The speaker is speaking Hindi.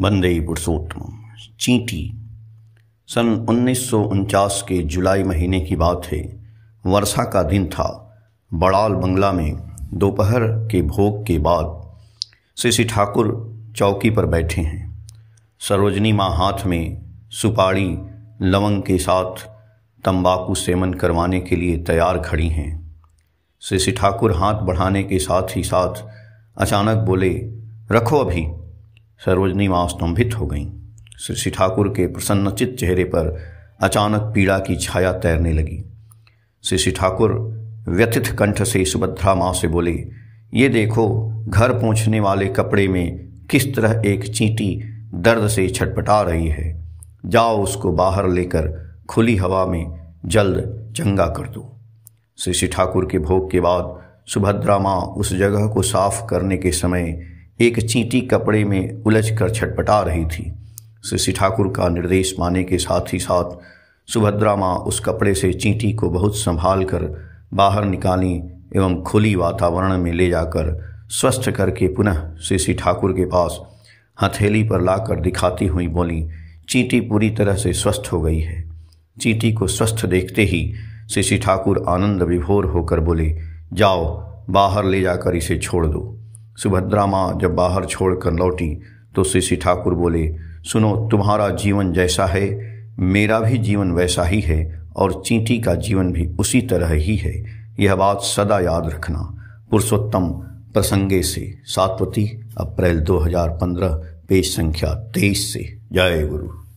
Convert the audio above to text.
बंदे पुरुषोत्तम चींटी सन उन्नीस के जुलाई महीने की बात है वर्षा का दिन था बड़ाल बंगला में दोपहर के भोग के बाद शशि ठाकुर चौकी पर बैठे हैं सरोजनी माँ हाथ में सुपाड़ी लवंग के साथ तंबाकू सेवन करवाने के लिए तैयार खड़ी हैं शशि ठाकुर हाथ बढ़ाने के साथ ही साथ अचानक बोले रखो अभी सरोजनी माँ स्तंभित हो गईं श्री ठाकुर के प्रसन्नचित चेहरे पर अचानक पीड़ा की छाया तैरने लगी श्री ठाकुर व्यथित कंठ से सुभद्रा माँ से बोले ये देखो घर पहुँचने वाले कपड़े में किस तरह एक चींटी दर्द से छटपटा रही है जाओ उसको बाहर लेकर खुली हवा में जल्द चंगा कर दो श्री ठाकुर के भोग के बाद सुभद्रा माँ उस जगह को साफ करने के समय एक चींटी कपड़े में उलझ कर छटपटा रही थी शिशि ठाकुर का निर्देश माने के साथ ही साथ सुभद्रा माँ उस कपड़े से चींटी को बहुत संभाल कर बाहर निकाली एवं खुली वातावरण में ले जाकर स्वस्थ करके पुनः शिशि ठाकुर के पास हथेली पर लाकर दिखाती हुई बोली चींटी पूरी तरह से स्वस्थ हो गई है चींटी को स्वस्थ देखते ही शशि ठाकुर आनंद विभोर होकर बोले जाओ बाहर ले जाकर इसे छोड़ दो सुभद्रा माँ जब बाहर छोड़कर लौटी तो श्री श्री ठाकुर बोले सुनो तुम्हारा जीवन जैसा है मेरा भी जीवन वैसा ही है और चींटी का जीवन भी उसी तरह ही है यह बात सदा याद रखना पुरुषोत्तम प्रसंगे से सातवती अप्रैल 2015 पेज संख्या तेईस से जय गुरु